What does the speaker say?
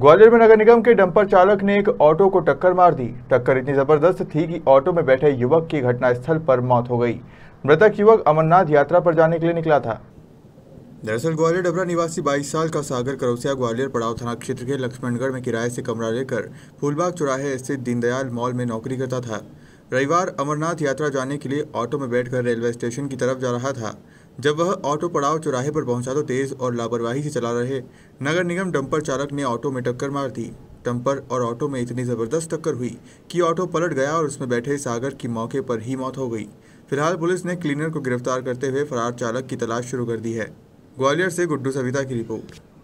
ग्वालियर में नगर निगम के डंपर चालक ने एक ऑटो को टक्कर मार दी टक्कर इतनी जबरदस्त थी कि ऑटो में बैठे युवक की घटनास्थल पर मौत हो गई मृतक युवक अमरनाथ यात्रा पर जाने के लिए निकला था दरअसल ग्वालियर डबरा निवासी 22 साल का सागर करोसिया ग्वालियर पड़ाव थाना क्षेत्र के लक्ष्मणगढ़ में किराए से कमरा लेकर फूलबाग चौराहे स्थित दीनदयाल मॉल में नौकरी करता था रविवार अमरनाथ यात्रा जाने के लिए ऑटो में बैठकर रेलवे स्टेशन की तरफ जा रहा था जब वह ऑटो पड़ाव चौराहे पर पहुंचा तो तेज और लापरवाही से चला रहे नगर निगम डंपर चालक ने ऑटो में टक्कर मार दी डंपर और ऑटो में इतनी ज़बरदस्त टक्कर हुई कि ऑटो पलट गया और उसमें बैठे सागर की मौके पर ही मौत हो गई फिलहाल पुलिस ने क्लीनर को गिरफ्तार करते हुए फरार चालक की तलाश शुरू कर दी है ग्वालियर से गुड्डू सविता की रिपोर्ट